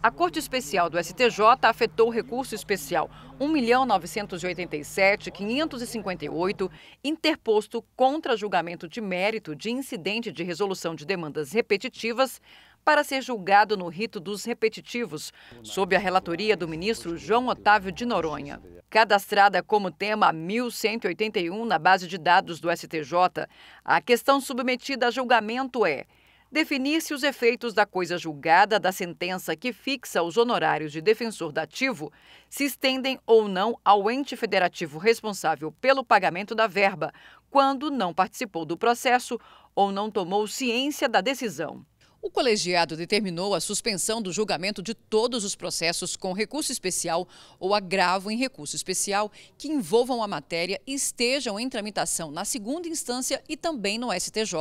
A Corte Especial do STJ afetou o recurso especial 1.987.558, interposto contra julgamento de mérito de incidente de resolução de demandas repetitivas, para ser julgado no rito dos repetitivos, sob a relatoria do ministro João Otávio de Noronha. Cadastrada como tema 1181 na base de dados do STJ, a questão submetida a julgamento é definir-se os efeitos da coisa julgada da sentença que fixa os honorários de defensor dativo se estendem ou não ao ente federativo responsável pelo pagamento da verba, quando não participou do processo ou não tomou ciência da decisão. O colegiado determinou a suspensão do julgamento de todos os processos com recurso especial ou agravo em recurso especial que envolvam a matéria e estejam em tramitação na segunda instância e também no STJ,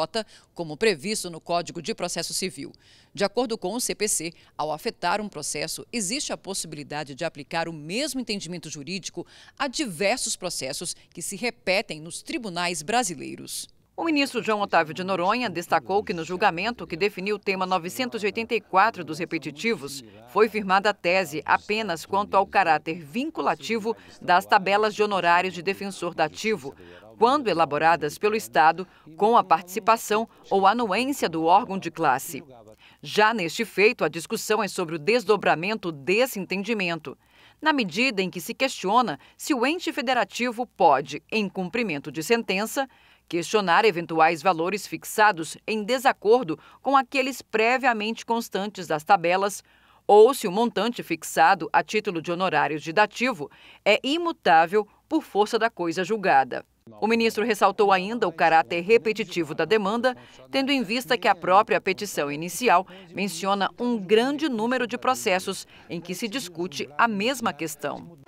como previsto no Código de Processo Civil. De acordo com o CPC, ao afetar um processo, existe a possibilidade de aplicar o mesmo entendimento jurídico a diversos processos que se repetem nos tribunais brasileiros. O ministro João Otávio de Noronha destacou que no julgamento que definiu o tema 984 dos repetitivos, foi firmada a tese apenas quanto ao caráter vinculativo das tabelas de honorários de defensor dativo, quando elaboradas pelo Estado com a participação ou anuência do órgão de classe. Já neste feito, a discussão é sobre o desdobramento desse entendimento na medida em que se questiona se o ente federativo pode, em cumprimento de sentença, questionar eventuais valores fixados em desacordo com aqueles previamente constantes das tabelas, ou se o montante fixado a título de honorários de dativo é imutável por força da coisa julgada. O ministro ressaltou ainda o caráter repetitivo da demanda, tendo em vista que a própria petição inicial menciona um grande número de processos em que se discute a mesma questão.